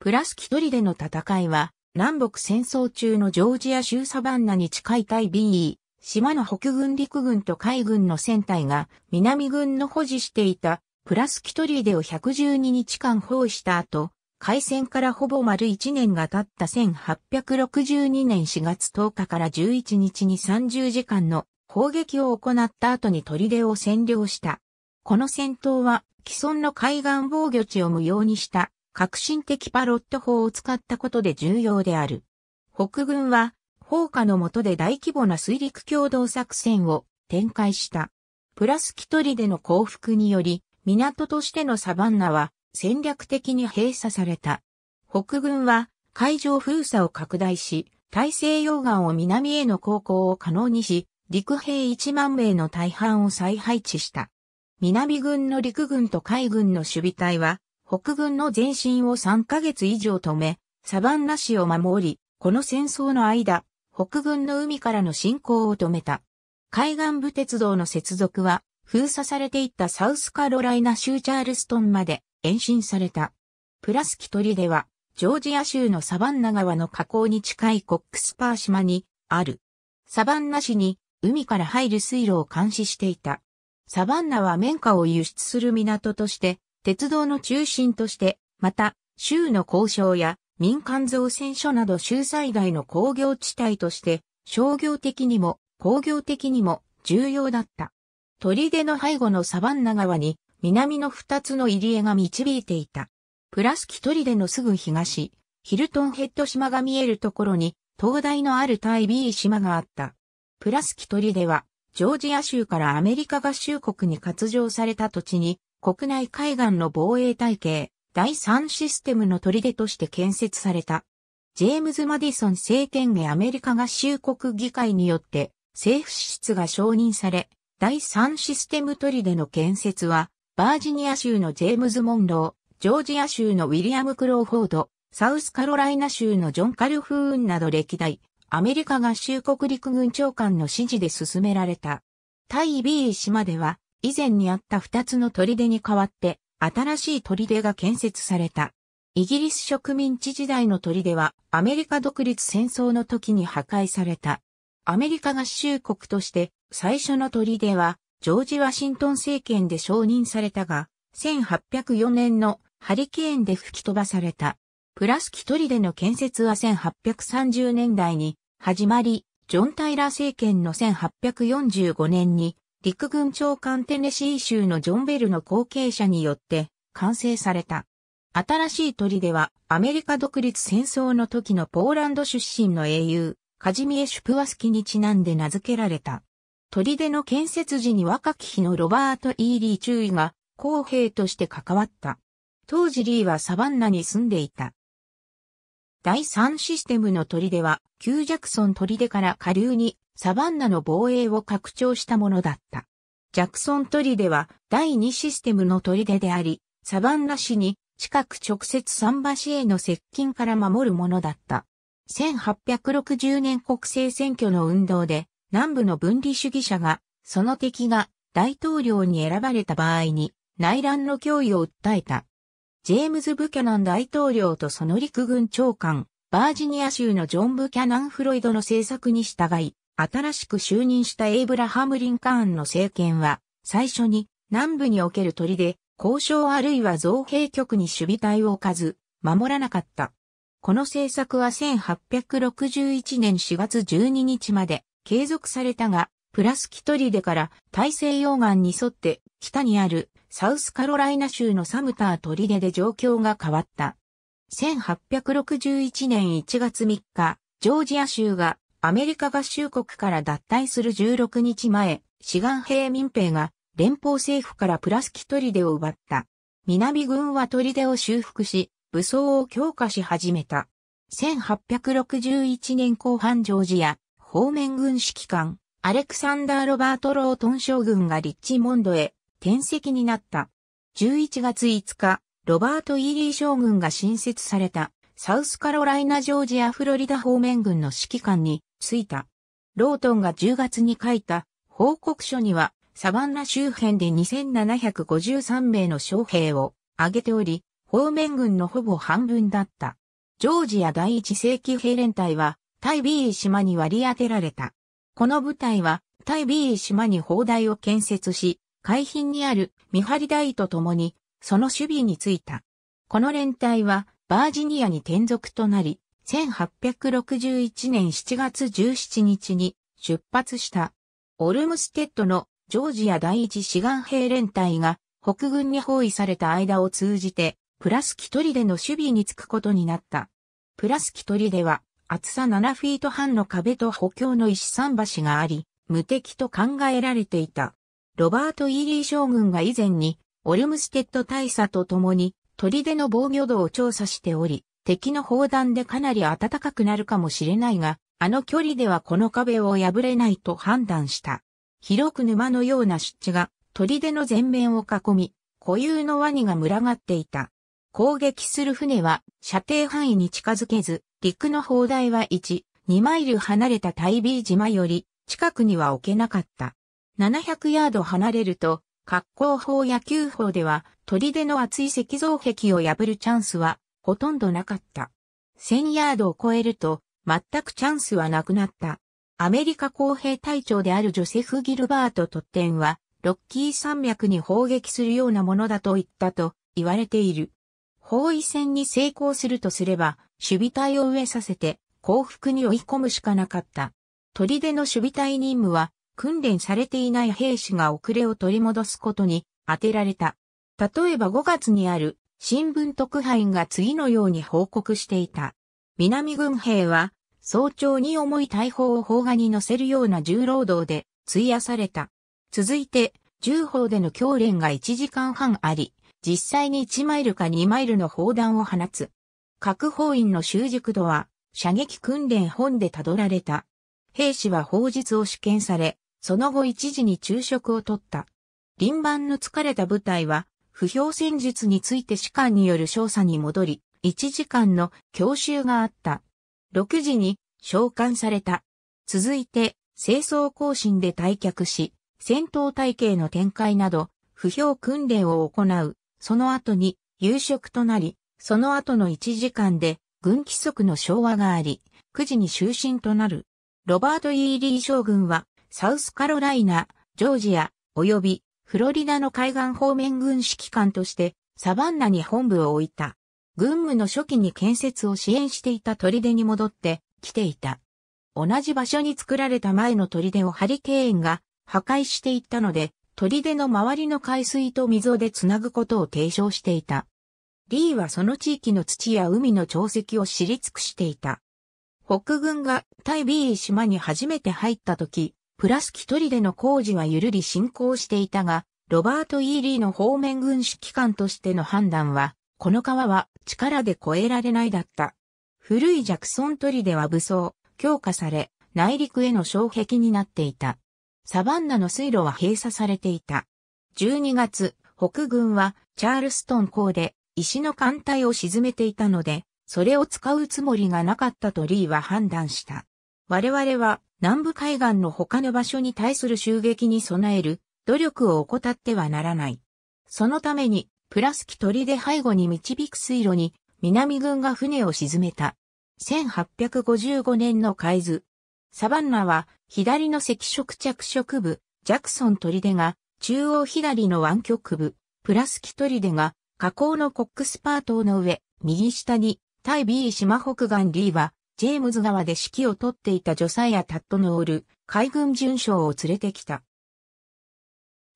プラスキトリでの戦いは、南北戦争中のジョージア州サバンナに近い対 BE、島の北軍陸軍と海軍の船隊が南軍の保持していたプラスキトリーデを112日間包した後、海戦からほぼ丸1年が経った1862年4月10日から11日に30時間の砲撃を行った後にトリデを占領した。この戦闘は既存の海岸防御地を無用にした革新的パロット法を使ったことで重要である。北軍は、放火の下で大規模な水陸共同作戦を展開した。プラスキトリでの降伏により、港としてのサバンナは戦略的に閉鎖された。北軍は海上封鎖を拡大し、大西洋岸を南への航行を可能にし、陸兵1万名の大半を再配置した。南軍の陸軍と海軍の守備隊は北軍の前進を3ヶ月以上止め、サバンナ市を守り、この戦争の間、北軍の海からの侵攻を止めた。海岸部鉄道の接続は、封鎖されていったサウスカロライナ州チャールストンまで延伸された。プラスキトリでは、ジョージア州のサバンナ川の河口に近いコックスパー島にある。サバンナ市に海から入る水路を監視していた。サバンナは綿花を輸出する港として鉄道の中心として、また、州の交渉や民間造船所など州最大の工業地帯として、商業的にも工業的にも重要だった。砦の背後のサバンナ川に南の二つの入り江が導いていた。プラスキ砦のすぐ東、ヒルトンヘッド島が見えるところに灯台のあるタイビー島があった。プラスキ砦はジョージア州からアメリカ合衆国に割譲された土地に国内海岸の防衛体系、第3システムの砦として建設された。ジェームズ・マディソン政権下アメリカ合衆国議会によって政府支出が承認され、第3システム砦の建設は、バージニア州のジェームズ・モンロー、ジョージア州のウィリアム・クローフォード、サウスカロライナ州のジョン・カルフーンなど歴代、アメリカ合衆国陸軍長官の指示で進められた。対 B 島では、以前にあった二つの砦に代わって、新しい砦が建設された。イギリス植民地時代の砦は、アメリカ独立戦争の時に破壊された。アメリカ合衆国として、最初の砦は、ジョージ・ワシントン政権で承認されたが、1804年のハリケーンで吹き飛ばされた。プラスキ砦の建設は1830年代に始まり、ジョン・タイラー政権の1845年に陸軍長官テネシー州のジョンベルの後継者によって完成された。新しい砦はアメリカ独立戦争の時のポーランド出身の英雄、カジミエ・シュプワスキにちなんで名付けられた。砦の建設時に若き日のロバート・イーリー中尉が公兵として関わった。当時リーはサバンナに住んでいた。第3システムの砦は、旧ジャクソン砦から下流にサバンナの防衛を拡張したものだった。ジャクソン砦は第2システムの砦であり、サバンナ市に近く直接桟橋への接近から守るものだった。1860年国政選挙の運動で南部の分離主義者が、その敵が大統領に選ばれた場合に内乱の脅威を訴えた。ジェームズ・ブキャナン大統領とその陸軍長官、バージニア州のジョン・ブキャナン・フロイドの政策に従い、新しく就任したエイブラハム・リンカーンの政権は、最初に南部における砦、交渉あるいは造幣局に守備隊を置かず、守らなかった。この政策は1861年4月12日まで継続されたが、プラスキトリデから大西洋岸に沿って北にあるサウスカロライナ州のサムターデで状況が変わった。1861年1月3日、ジョージア州がアメリカ合衆国から脱退する16日前、志願兵民兵が連邦政府からプラスキ砦を奪った。南軍は砦を修復し、武装を強化し始めた。1861年後半ジョージア、方面軍指揮官、アレクサンダー・ロバート・ロートン将軍がリッチモンドへ転籍になった。11月5日、ロバート・イーリー将軍が新設された、サウスカロライナ・ジョージア・フロリダ方面軍の指揮官についた。ロートンが10月に書いた報告書には、サバンナ周辺で2753名の将兵を挙げており、方面軍のほぼ半分だった。ジョージア第一世紀兵連隊は、タビ B 島に割り当てられた。この部隊は、タビ B 島に砲台を建設し、海浜にある見張り台と共に、その守備についた。この連隊は、バージニアに転属となり、1861年7月17日に出発した。オルムステッドのジョージア第一志願兵連隊が北軍に包囲された間を通じて、プラスキトリでの守備につくことになった。プラスキトリでは厚さ7フィート半の壁と補強の石桟橋があり、無敵と考えられていた。ロバート・イーリー将軍が以前に、オルムステッド大佐と共に、砦の防御度を調査しており、敵の砲弾でかなり暖かくなるかもしれないが、あの距離ではこの壁を破れないと判断した。広く沼のような湿地が砦の全面を囲み、固有のワニが群がっていた。攻撃する船は射程範囲に近づけず、陸の砲台は1、2マイル離れたタイビー島より近くには置けなかった。700ヤード離れると、格好砲や球砲では砦の厚い石像壁を破るチャンスはほとんどなかった。1000ヤードを超えると、全くチャンスはなくなった。アメリカ公平隊長であるジョセフ・ギルバート・トッテンは、ロッキー山脈に砲撃するようなものだと言ったと言われている。包囲戦に成功するとすれば、守備隊を植えさせて降伏に追い込むしかなかった。砦の守備隊任務は、訓練されていない兵士が遅れを取り戻すことに当てられた。例えば5月にある新聞特派員が次のように報告していた。南軍兵は、早朝に重い大砲を砲画に乗せるような重労働で、費やされた。続いて、重砲での教練が1時間半あり、実際に1マイルか2マイルの砲弾を放つ。各砲員の習熟度は、射撃訓練本で辿られた。兵士は砲術を試験され、その後一時に昼食をとった。臨番の疲れた部隊は、不評戦術について士官による調査に戻り、1時間の教習があった。6時に召喚された。続いて、清掃更新で退却し、戦闘体系の展開など、不評訓練を行う。その後に、夕食となり、その後の1時間で、軍規則の昭和があり、9時に就寝となる。ロバート・イーリー将軍は、サウスカロライナ、ジョージア、及びフロリダの海岸方面軍指揮官としてサバンナに本部を置いた。軍務の初期に建設を支援していた砦に戻ってきていた。同じ場所に作られた前の砦をハリケーンが破壊していったので、砦の周りの海水と溝でつなぐことを提唱していた。リーはその地域の土や海の潮積を知り尽くしていた。北軍が対 B 島に初めて入った時、プラスキ取りでの工事はゆるり進行していたが、ロバート・イーリーの方面軍指揮官としての判断は、この川は力で越えられないだった。古いジャクソントリでは武装、強化され、内陸への障壁になっていた。サバンナの水路は閉鎖されていた。12月、北軍はチャールストン港で石の艦隊を沈めていたので、それを使うつもりがなかったとリーは判断した。我々は南部海岸の他の場所に対する襲撃に備える努力を怠ってはならない。そのために、プラスキで背後に導く水路に南軍が船を沈めた。1855年の海図。サバンナは左の赤色着色部、ジャクソンデが中央左の湾曲部、プラスキデが河口のコックスパー島の上、右下に対 B 島北岸リーはジェームズ川で指揮をとっていたジョサイア・タットノール、海軍巡将を連れてきた。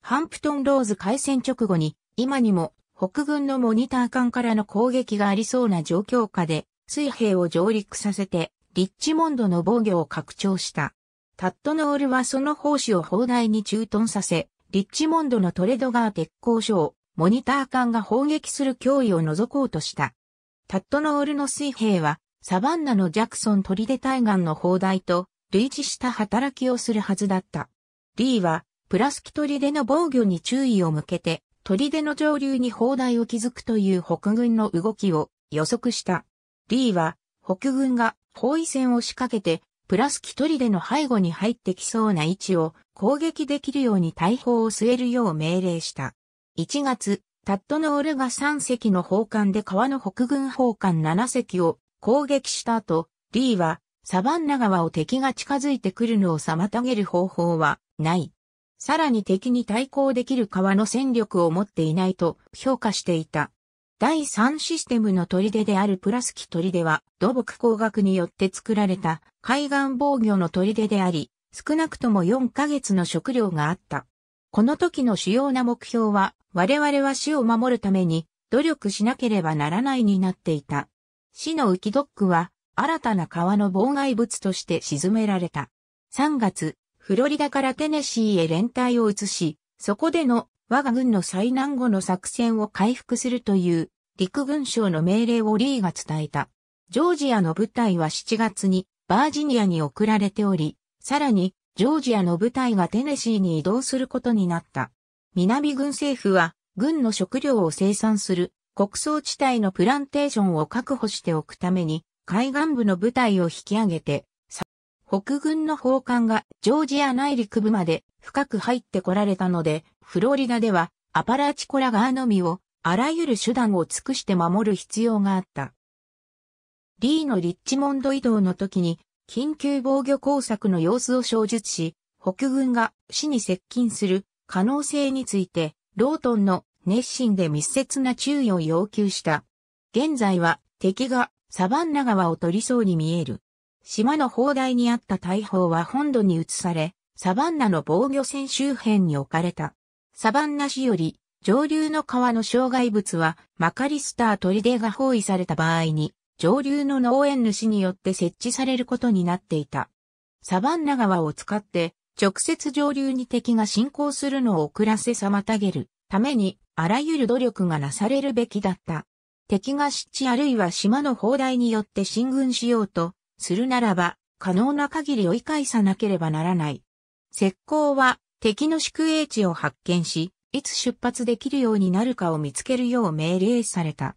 ハンプトン・ローズ開戦直後に、今にも北軍のモニター艦からの攻撃がありそうな状況下で、水兵を上陸させて、リッチモンドの防御を拡張した。タットノールはその奉仕を砲台に駐屯させ、リッチモンドのトレドガー鉄工所をモニター艦が砲撃する脅威を除こうとした。タットノールの水兵はサバンナのジャクソン砦対岸の砲台と類似した働きをするはずだった。リーは、プラスキ砦の防御に注意を向けて、砦の上流に砲台を築くという北軍の動きを予測した。リーは、北軍が包囲戦を仕掛けて、プラスキ砦の背後に入ってきそうな位置を攻撃できるように大砲を据えるよう命令した。1月、タットノールが3隻の砲艦で川の北軍砲艦7隻を攻撃した後、リーはサバンナ川を敵が近づいてくるのを妨げる方法はない。さらに敵に対抗できる川の戦力を持っていないと評価していた。第3システムの砦であるプラスキ砦は土木工学によって作られた海岸防御の砦であり、少なくとも4ヶ月の食料があった。この時の主要な目標は、我々は死を守るために努力しなければならないになっていた。市の浮きドックは、新たな川の妨害物として沈められた。3月、フロリダからテネシーへ連帯を移し、そこでの我が軍の災難後の作戦を回復するという陸軍省の命令をリーが伝えた。ジョージアの部隊は7月にバージニアに送られており、さらにジョージアの部隊がテネシーに移動することになった。南軍政府は軍の食料を生産する穀倉地帯のプランテーションを確保しておくために、海岸部の部隊を引き上げて、北軍の砲艦がジョージア内陸部まで深く入ってこられたので、フロリダではアパラチコラーのみをあらゆる手段を尽くして守る必要があった。リーのリッチモンド移動の時に緊急防御工作の様子を小述し、北軍が死に接近する可能性について、ロートンの熱心で密接な注意を要求した。現在は敵がサバンナ川を取りそうに見える。島の砲台にあった大砲は本土に移され、サバンナの防御線周辺に置かれた。サバンナ市より上流の川の障害物はマカリスター砦が包囲された場合に上流の農園主によって設置されることになっていた。サバンナ川を使って直接上流に敵が進行するのを遅らせ妨げるために、あらゆる努力がなされるべきだった。敵が湿地あるいは島の砲台によって進軍しようと、するならば、可能な限り追い返さなければならない。石膏は、敵の宿営地を発見し、いつ出発できるようになるかを見つけるよう命令された。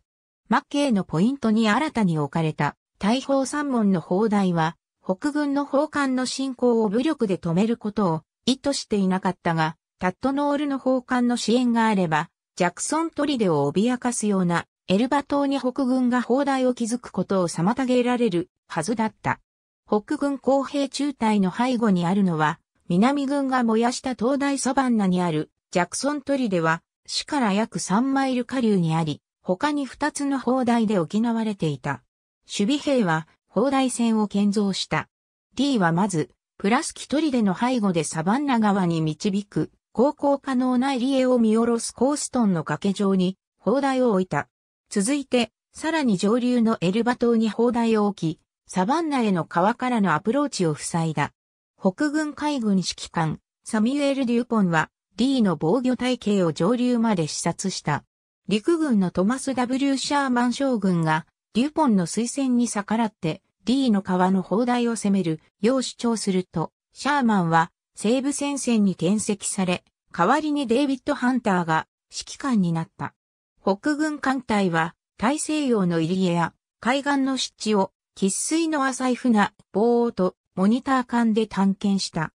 マッケイのポイントに新たに置かれた、大砲三門の砲台は、北軍の砲艦の進行を武力で止めることを意図していなかったが、タットノールの奉還の支援があれば、ジャクソン砦を脅かすようなエルバ島に北軍が砲台を築くことを妨げられるはずだった。北軍公平中隊の背後にあるのは、南軍が燃やした東大サバンナにあるジャクソン砦は、市から約3マイル下流にあり、他に2つの砲台で補われていた。守備兵は砲台戦を建造した。D はまず、プラスキ砦の背後でサバンナ側に導く航行可能な入り江を見下ろすコーストンの崖上に砲台を置いた。続いて、さらに上流のエルバ島に砲台を置き、サバンナへの川からのアプローチを塞いだ。北軍海軍指揮官、サミュエル・デューポンは、D の防御体系を上流まで視察した。陸軍のトマス・ W・ シャーマン将軍が、デューポンの推薦に逆らって、D の川の砲台を攻める、よう主張すると、シャーマンは、西部戦線に転籍され、代わりにデイビッド・ハンターが指揮官になった。北軍艦隊は大西洋の入り江や海岸の湿地を喫水の浅い船、ボーとモニター艦で探検した。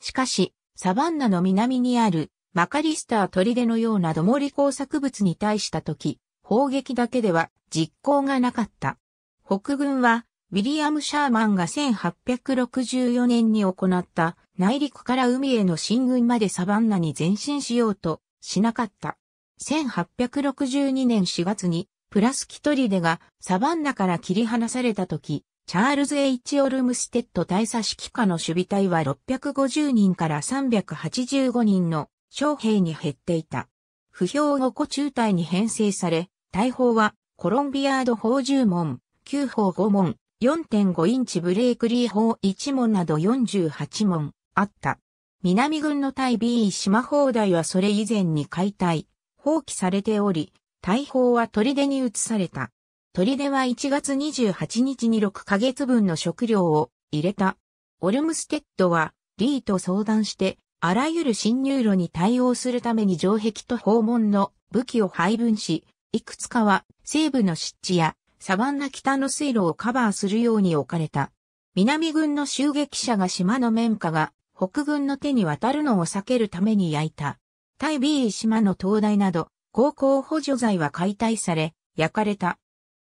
しかし、サバンナの南にあるマカリスター砦のようなどもり工作物に対した時、砲撃だけでは実行がなかった。北軍は、ウィリアム・シャーマンが1864年に行った内陸から海への進軍までサバンナに前進しようとしなかった。1862年4月にプラスキトリデがサバンナから切り離された時、チャールズ・ H・ オルムステッド大佐指揮下の守備隊は650人から385人の将兵に減っていた。不評後湖中隊に編成され、大砲はコロンビアード砲10門、9砲5門、4.5インチブレークリー砲1門など48門、あった。南軍の対 B 島砲台はそれ以前に解体、放棄されており、大砲は砦に移された。砦は1月28日に6ヶ月分の食料を入れた。オルムステッドはリーと相談して、あらゆる侵入路に対応するために城壁と訪問の武器を配分し、いくつかは西部の湿地やサバンナ北の水路をカバーするように置かれた。南軍の襲撃者が島の綿花が北軍の手に渡るのを避けるために焼いた。対 B 島の灯台など、高校補助材は解体され、焼かれた。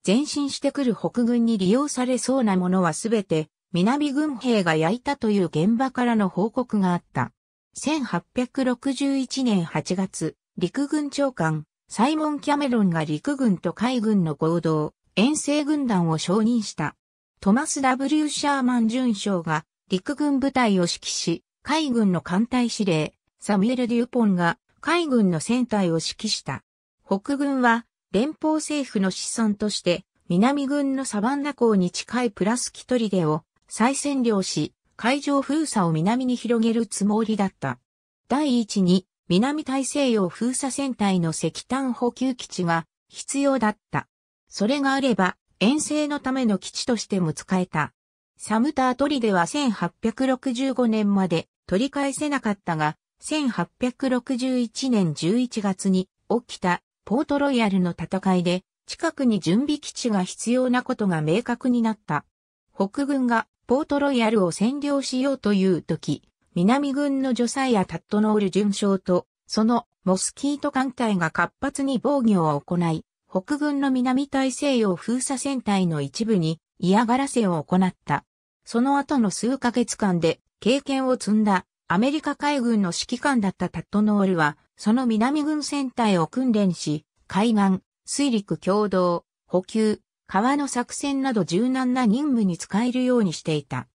前進してくる北軍に利用されそうなものはすべて、南軍兵が焼いたという現場からの報告があった。1861年8月、陸軍長官、サイモン・キャメロンが陸軍と海軍の合同、遠征軍団を承認した。トマス・ W・ シャーマン准将が陸軍部隊を指揮し、海軍の艦隊司令、サミュエル・デューポンが海軍の船隊を指揮した。北軍は連邦政府の子孫として南軍のサバンナ港に近いプラスキトリデを再占領し、海上封鎖を南に広げるつもりだった。第一に、南大西洋封鎖船隊の石炭補給基地が必要だった。それがあれば、遠征のための基地としても使えた。サムター砦は1865年まで取り返せなかったが、1861年11月に起きたポートロイヤルの戦いで近くに準備基地が必要なことが明確になった。北軍がポートロイヤルを占領しようという時、南軍のジョサイア・タットノール巡将と、そのモスキート艦隊が活発に防御を行い、北軍の南大西洋封鎖戦隊の一部に嫌がらせを行った。その後の数ヶ月間で経験を積んだアメリカ海軍の指揮官だったタットノールは、その南軍戦隊を訓練し、海岸、水陸共同、補給、川の作戦など柔軟な任務に使えるようにしていた。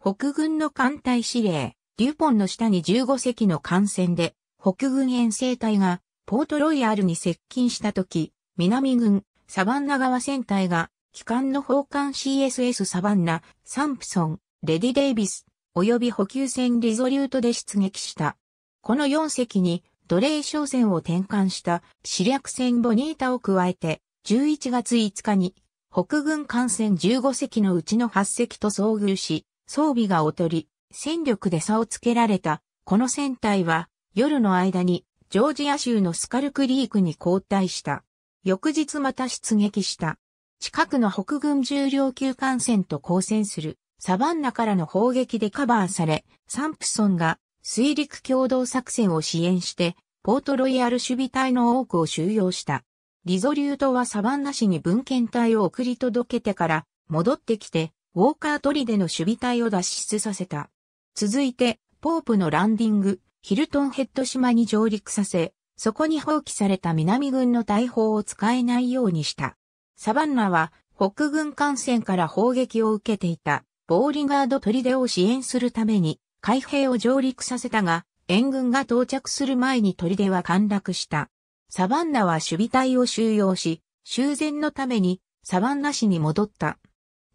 北軍の艦隊司令、デュポンの下に15隻の艦船で、北軍遠征隊がポートロイヤルに接近した時、南軍、サバンナ川戦隊が機関の奉還 CSS サバンナ、サンプソン、レディ・デイビス、及び補給船リゾリュートで出撃した。この4隻に奴隷商船を転換した死略船ボニータを加えて、11月5日に北軍艦船15隻のうちの8隻と遭遇し、装備が劣り、戦力で差をつけられた。この船体は夜の間にジョージア州のスカルクリークに交代した。翌日また出撃した。近くの北軍重量級艦船と交戦するサバンナからの砲撃でカバーされ、サンプソンが水陸共同作戦を支援して、ポートロイヤル守備隊の多くを収容した。リゾリュートはサバンナ市に文献隊を送り届けてから戻ってきて、ウォーカートリでの守備隊を脱出させた。続いて、ポープのランディング、ヒルトンヘッド島に上陸させ、そこに放棄された南軍の大砲を使えないようにした。サバンナは北軍艦船から砲撃を受けていたボーリガード砦を支援するために海兵を上陸させたが、援軍が到着する前に砦は陥落した。サバンナは守備隊を収容し、修繕のためにサバンナ市に戻った。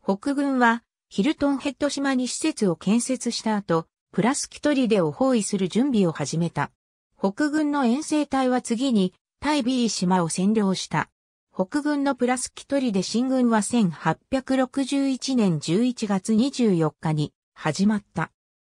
北軍はヒルトンヘッド島に施設を建設した後、プラスキトリデを包囲する準備を始めた。北軍の遠征隊は次に、タイビー島を占領した。北軍のプラス一人で進軍は1861年11月24日に始まった。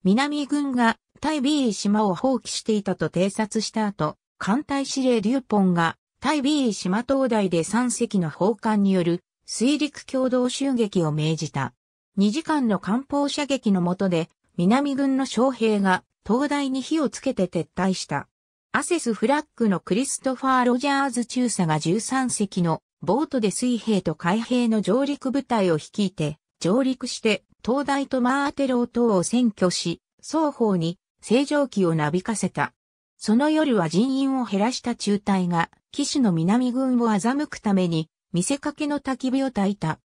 南軍が対 B 島を放棄していたと偵察した後、艦隊司令リューポンが対 B 島灯台で3隻の砲艦による水陸共同襲撃を命じた。2時間の艦砲射撃の下で南軍の将兵が灯台に火をつけて撤退した。アセスフラッグのクリストファー・ロジャーズ中佐が13隻のボートで水兵と海兵の上陸部隊を率いて、上陸して東大とマーテロー島を占拠し、双方に正常期をなびかせた。その夜は人員を減らした中隊が、騎士の南軍を欺くために、見せかけの焚き火を焚いた。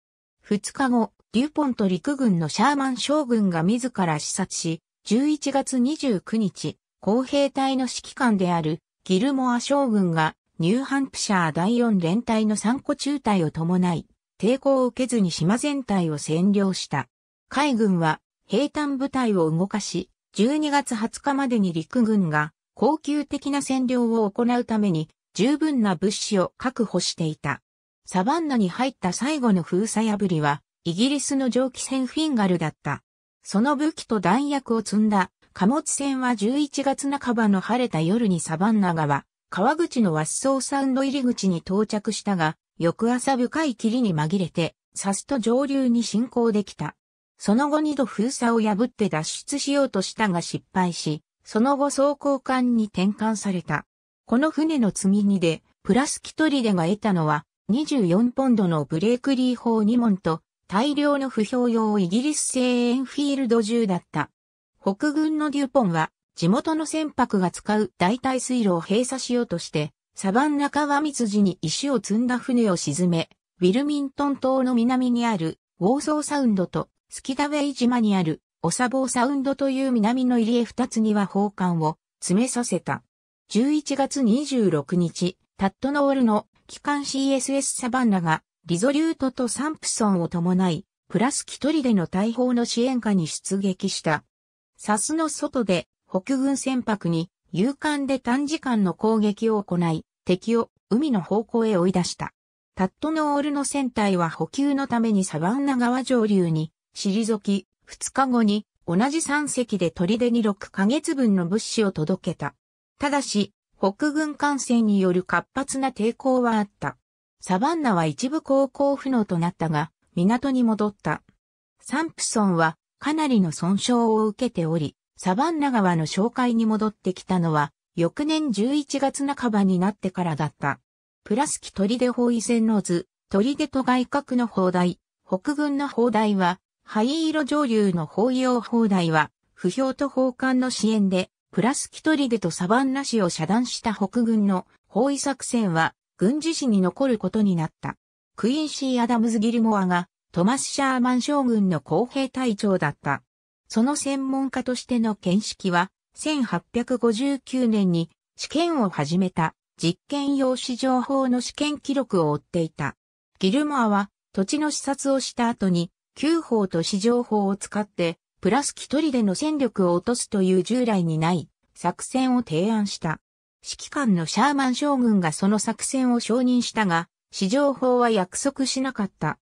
二日後、デュポンと陸軍のシャーマン将軍が自ら視察し、11月29日、公兵隊の指揮官であるギルモア将軍がニューハンプシャー第4連隊の3個中隊を伴い、抵抗を受けずに島全体を占領した。海軍は兵隊部隊を動かし、12月20日までに陸軍が恒久的な占領を行うために十分な物資を確保していた。サバンナに入った最後の封鎖破りは、イギリスの蒸気船フィンガルだった。その武器と弾薬を積んだ貨物船は11月半ばの晴れた夜にサバンナ川、川口のワッソーサンド入り口に到着したが、翌朝深い霧に紛れて、サスと上流に進行できた。その後二度封鎖を破って脱出しようとしたが失敗し、その後装甲艦に転換された。この船の積み荷で、プラスキトリデが得たのは、24ポンドのブレークリー砲2門と、大量の不評用イギリス製エンフィールド銃だった。北軍のデュポンは、地元の船舶が使う代替水路を閉鎖しようとして、サバンナ川水に石を積んだ船を沈め、ウィルミントン島の南にあるウォーソーサウンドとスキダウェイ島にあるオサボーサウンドという南の入り江二つには砲艦を詰めさせた。11月26日、タットノールの機関 CSS サバンナがリゾリュートとサンプソンを伴い、プラス一人での大砲の支援下に出撃した。サスの外で北軍船舶に勇敢で短時間の攻撃を行い、敵を海の方向へ追い出した。タットノオールの船体は補給のためにサバンナ川上流に退き、2日後に同じ3隻で砦に6ヶ月分の物資を届けた。ただし、北軍艦船による活発な抵抗はあった。サバンナは一部航行不能となったが、港に戻った。サンプソンはかなりの損傷を受けており、サバンナ川の紹介に戻ってきたのは、翌年11月半ばになってからだった。プラスキ砦包囲戦の図、砦と外角の砲台、北軍の砲台は、灰色上流の包用砲台は、不評と砲艦の支援で、プラスキ砦とサバンナ市を遮断した北軍の包囲作戦は、軍事史に残ることになった。クインシー・アダムズ・ギルモアがトマス・シャーマン将軍の公平隊長だった。その専門家としての見識は、1859年に試験を始めた実験用試乗法の試験記録を追っていた。ギルモアは土地の視察をした後に、旧法と試乗法を使って、プラス一人での戦力を落とすという従来にない作戦を提案した。指揮官のシャーマン将軍がその作戦を承認したが、試乗法は約束しなかった。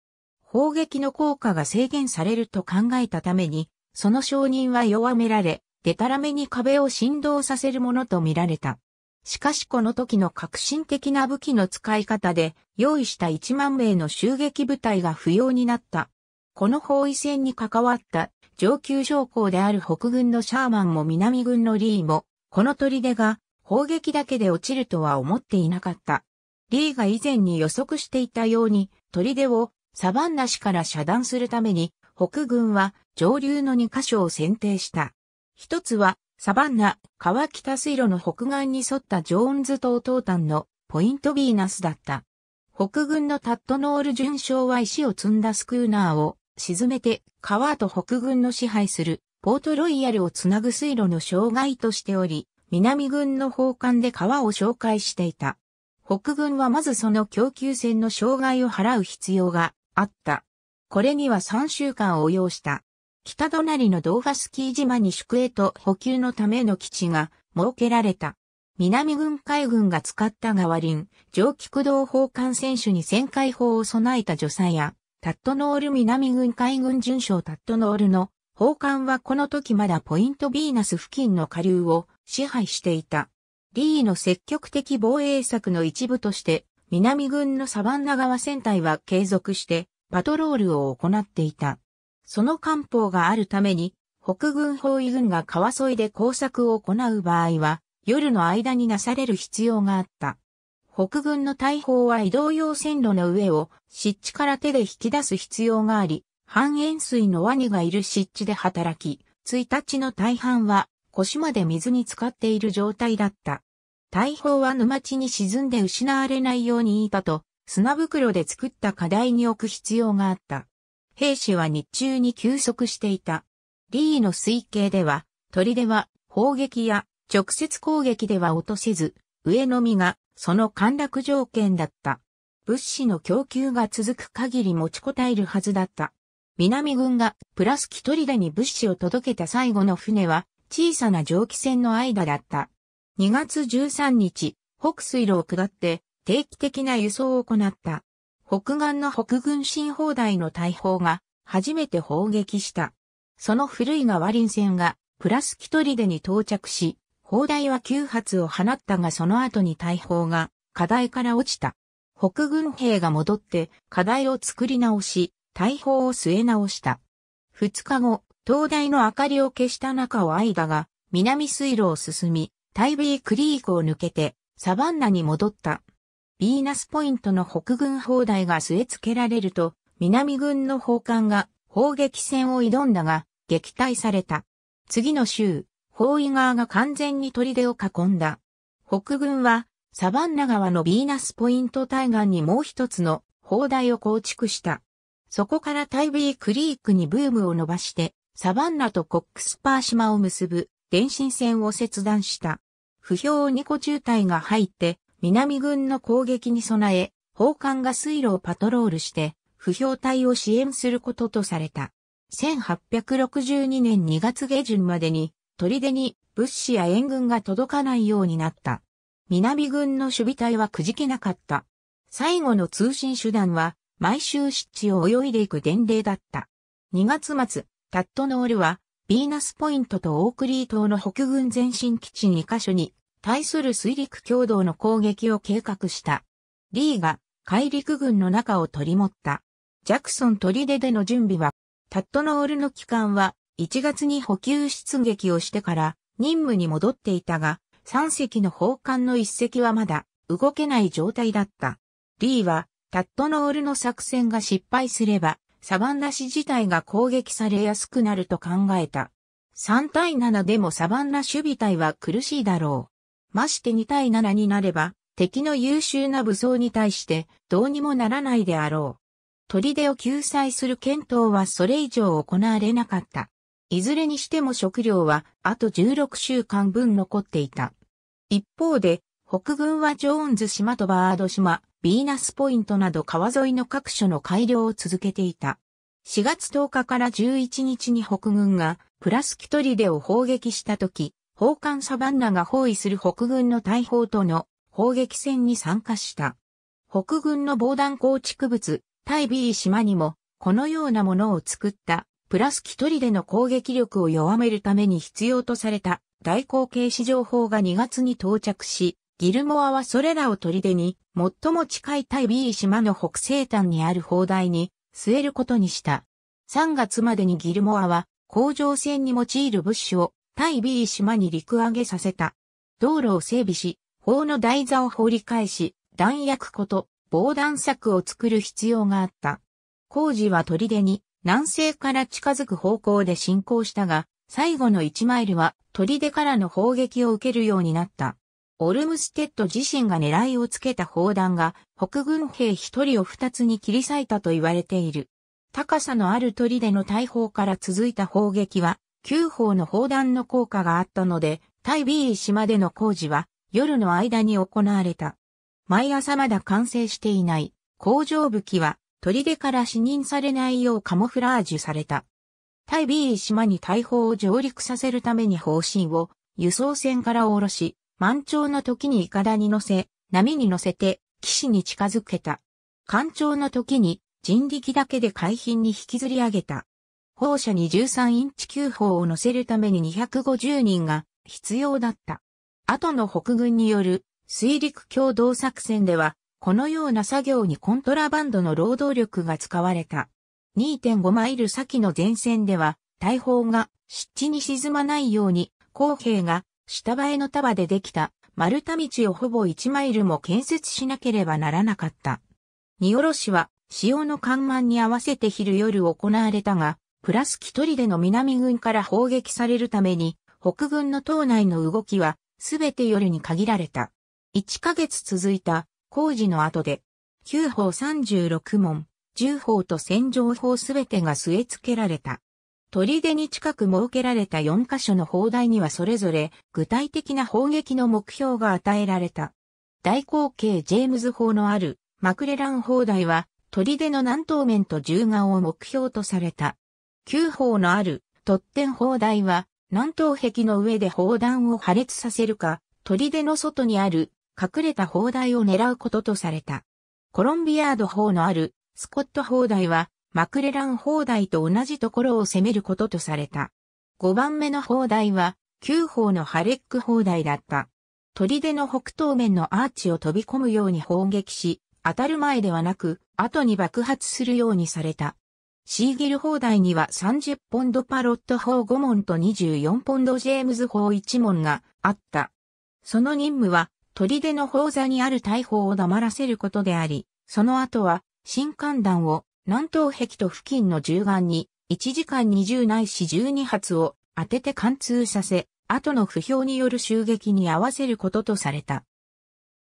砲撃の効果が制限されると考えたために、その承認は弱められ、でたらめに壁を振動させるものと見られた。しかしこの時の革新的な武器の使い方で用意した1万名の襲撃部隊が不要になった。この包囲戦に関わった上級将校である北軍のシャーマンも南軍のリーも、この砦が砲撃だけで落ちるとは思っていなかった。リーが以前に予測していたように砦をサバンナ市から遮断するために、北軍は上流の2カ所を選定した。一つは、サバンナ、川北水路の北岸に沿ったジョーンズ島東端のポイントビーナスだった。北軍のタットノール巡将は石を積んだスクーナーを沈めて川と北軍の支配するポートロイヤルをつなぐ水路の障害としており、南軍の砲艦で川を紹介していた。北軍はまずその供給船の障害を払う必要があった。これには3週間を要した。北隣のドーファスキー島に宿営と補給のための基地が設けられた。南軍海軍が使ったガワリン、蒸気駆動砲艦選手に旋回砲を備えた助産や、タットノール南軍海軍巡将タットノールの砲艦はこの時まだポイントビーナス付近の下流を支配していた。リーの積極的防衛策の一部として、南軍のサバンナ川戦隊は継続してパトロールを行っていた。その艦砲があるために、北軍包囲軍が川沿いで工作を行う場合は、夜の間になされる必要があった。北軍の大砲は移動用線路の上を湿地から手で引き出す必要があり、半円錐のワニがいる湿地で働き、1日の大半は腰まで水に浸かっている状態だった。大砲は沼地に沈んで失われないように板と砂袋で作った課題に置く必要があった。兵士は日中に休息していた。リーの推計では、砦は砲撃や直接攻撃では落とせず、上のみがその陥落条件だった。物資の供給が続く限り持ちこたえるはずだった。南軍がプラスキ砦に物資を届けた最後の船は小さな蒸気船の間だった。2月13日、北水路を下って定期的な輸送を行った。北岸の北軍新砲台の大砲が初めて砲撃した。その古いガワリン船がプラスキトリデに到着し、砲台は9発を放ったがその後に大砲が課題から落ちた。北軍兵が戻って課題を作り直し、大砲を据え直した。2日後、灯台の明かりを消した中を間が南水路を進み、タイビークリークを抜けてサバンナに戻った。ビーナスポイントの北軍砲台が据え付けられると、南軍の砲艦が砲撃戦を挑んだが、撃退された。次の週、包囲側が完全に砦を囲んだ。北軍は、サバンナ川のビーナスポイント対岸にもう一つの砲台を構築した。そこからタイビークリークにブームを伸ばして、サバンナとコックスパー島を結ぶ電信線を切断した。不評2個中隊が入って、南軍の攻撃に備え、砲艦が水路をパトロールして、不評隊を支援することとされた。1862年2月下旬までに、砦に物資や援軍が届かないようになった。南軍の守備隊はくじけなかった。最後の通信手段は、毎週湿地を泳いでいく伝令だった。2月末、タットノールは、ビーナスポイントとオークリー島の北軍前進基地2カ所に対する水陸共同の攻撃を計画した。リーが海陸軍の中を取り持った。ジャクソン取出での準備は、タットノールの機関は1月に補給出撃をしてから任務に戻っていたが、3隻の砲艦の1隻はまだ動けない状態だった。リーはタットノールの作戦が失敗すれば、サバンナ市自体が攻撃されやすくなると考えた。3対7でもサバンナ守備隊は苦しいだろう。まして2対7になれば、敵の優秀な武装に対してどうにもならないであろう。砦を救済する検討はそれ以上行われなかった。いずれにしても食料はあと16週間分残っていた。一方で、北軍はジョーンズ島とバード島、ビーナスポイントなど川沿いの各所の改良を続けていた。4月10日から11日に北軍がプラスキトリデを砲撃した時、砲艦サバンナが包囲する北軍の大砲との砲撃戦に参加した。北軍の防弾構築物、タイビー島にも、このようなものを作った、プラス一人での攻撃力を弱めるために必要とされた、大口径市場砲が2月に到着し、ギルモアはそれらを取り出に、最も近いタイビー島の北西端にある砲台に、据えることにした。3月までにギルモアは、工場戦に用いる物資を対 B 島に陸揚げさせた。道路を整備し、法の台座を掘り返し、弾薬こと防弾柵を作る必要があった。工事は砦に南西から近づく方向で進行したが、最後の1マイルは砦からの砲撃を受けるようになった。オルムステッド自身が狙いをつけた砲弾が北軍兵一人を二つに切り裂いたと言われている。高さのある砦の大砲から続いた砲撃は9方の砲弾の効果があったので、対 B ー島での工事は夜の間に行われた。毎朝まだ完成していない工場武器は砦から視認されないようカモフラージュされた。対 B 島に大砲を上陸させるために方針を輸送船から下ろし、満潮の時にイカダに乗せ、波に乗せて岸に近づけた。干潮の時に人力だけで海浜に引きずり上げた。砲車に13インチ級砲を乗せるために250人が必要だった。後の北軍による水陸共同作戦では、このような作業にコントラバンドの労働力が使われた。2.5マイル先の前線では、大砲が湿地に沈まないように、工兵が下映えの束でできた丸太道をほぼ1マイルも建設しなければならなかった。荷下ろしは潮の緩慢に合わせて昼夜行われたが、プラスキトでの南軍から砲撃されるために、北軍の島内の動きは、すべて夜に限られた。1ヶ月続いた工事の後で、9砲36門、10砲と戦場砲すべてが据え付けられた。砦に近く設けられた4カ所の砲台にはそれぞれ具体的な砲撃の目標が与えられた。大口径ジェームズ砲のあるマクレラン砲台は砦の南東面と銃眼を目標とされた。9砲のある、突天砲台は、南東壁の上で砲弾を破裂させるか、砦の外にある、隠れた砲台を狙うこととされた。コロンビアード砲のある、スコット砲台は、マクレラン砲台と同じところを攻めることとされた。5番目の砲台は、9砲のハレック砲台だった。砦の北東面のアーチを飛び込むように砲撃し、当たる前ではなく、後に爆発するようにされた。シーギル砲台には30ポンドパロット砲5門と24ポンドジェームズ砲1門があった。その任務は、砦の砲座にある大砲を黙らせることであり、その後は、新艦弾を南東壁と付近の銃眼に1時間20ないし12発を当てて貫通させ、後の不評による襲撃に合わせることとされた。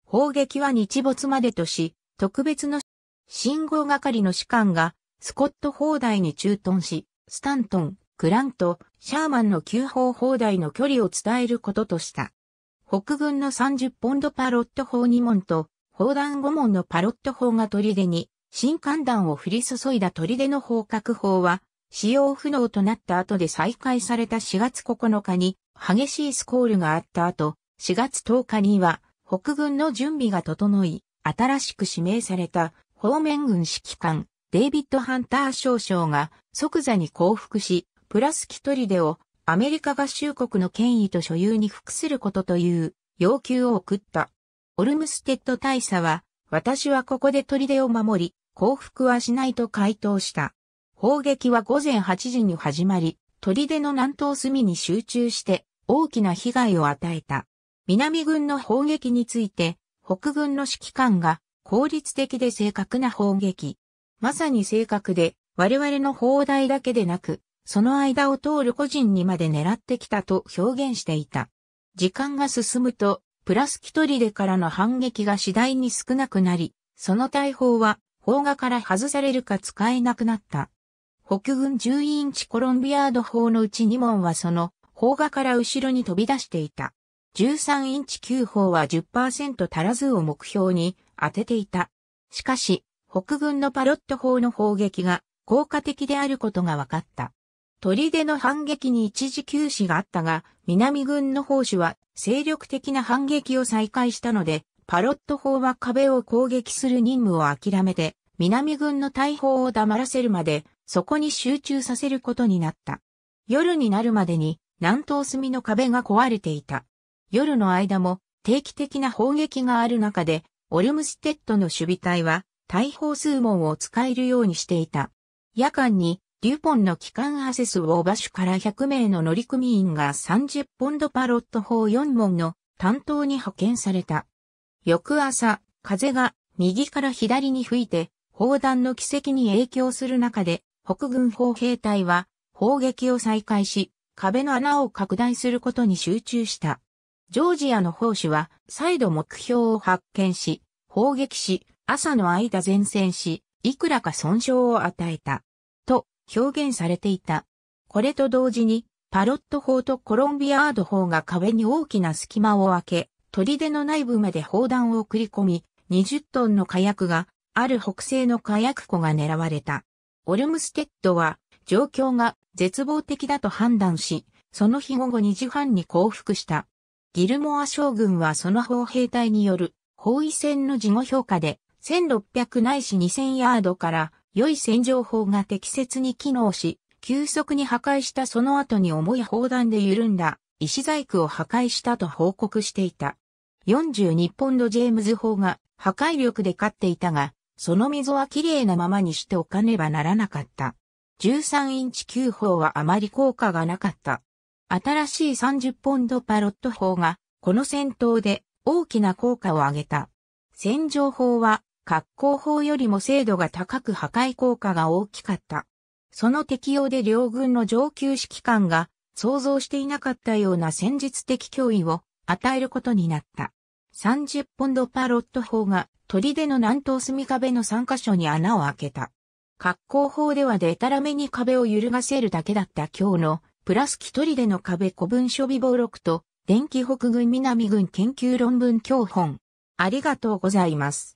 砲撃は日没までとし、特別の信号係の士官がスコット砲台に駐屯し、スタントン、クラント、シャーマンの旧砲砲台の距離を伝えることとした。北軍の30ポンドパロット砲2門と、砲弾5門のパロット砲が砦に、新艦弾を降り注いだ砦の砲角砲は、使用不能となった後で再開された4月9日に激しいスコールがあった後、4月10日には北軍の準備が整い、新しく指名された方面軍指揮官、デイビッド・ハンター少将が即座に降伏し、プラスキトリデをアメリカ合衆国の権威と所有に服することという要求を送った。オルムステッド大佐は、私はここで砦を守り、降伏はしないと回答した。砲撃は午前8時に始まり、砦の南東隅に集中して大きな被害を与えた。南軍の砲撃について、北軍の指揮官が効率的で正確な砲撃、まさに正確で、我々の砲台だけでなく、その間を通る個人にまで狙ってきたと表現していた。時間が進むと、プラスキトリデからの反撃が次第に少なくなり、その大砲は、砲画から外されるか使えなくなった。北軍10インチコロンビアード砲のうち2門はその、砲画から後ろに飛び出していた。13インチ9砲は10%足らずを目標に当てていた。しかし、国軍のパロット砲の砲撃が効果的であることが分かった。砦の反撃に一時休止があったが、南軍の砲手は精力的な反撃を再開したので、パロット砲は壁を攻撃する任務を諦めて、南軍の大砲を黙らせるまで、そこに集中させることになった。夜になるまでに、南東隅の壁が壊れていた。夜の間も定期的な砲撃がある中で、オルムステッドの守備隊は大砲数門を使えるようにしていた。夜間に、デュポンの機関アセスを馬種から100名の乗組員が30ポンドパロット砲4門の担当に派遣された。翌朝、風が右から左に吹いて、砲弾の奇跡に影響する中で、北軍砲兵隊は砲撃を再開し、壁の穴を拡大することに集中した。ジョージアの砲手は再度目標を発見し、砲撃し、朝の間前線し、いくらか損傷を与えた、と表現されていた。これと同時に、パロット砲とコロンビアード砲が壁に大きな隙間を開け、砦の内部まで砲弾を送り込み、20トンの火薬が、ある北西の火薬庫が狙われた。オルムステッドは、状況が絶望的だと判断し、その日午後2時半に降伏した。ギルモア将軍はその砲兵隊による包囲戦の事後評価で1600ないし2000ヤードから良い洗浄法が適切に機能し、急速に破壊したその後に重い砲弾で緩んだ石細工を破壊したと報告していた。42ポンドジェームズ砲が破壊力で勝っていたが、その溝は綺麗なままにしておかねばならなかった。13インチ9砲はあまり効果がなかった。新しい30ポンドパロット砲が、この戦闘で大きな効果を上げた。戦場砲は格好法よりも精度が高く破壊効果が大きかった。その適用で両軍の上級指揮官が想像していなかったような戦術的脅威を与えることになった。30ポンドパロット砲が砦の南東隅壁の3カ所に穴を開けた。格好法ではデタラメに壁を揺るがせるだけだった今日のプラスキ砦の壁古文書備忘録と電気北軍南軍研究論文教本。ありがとうございます。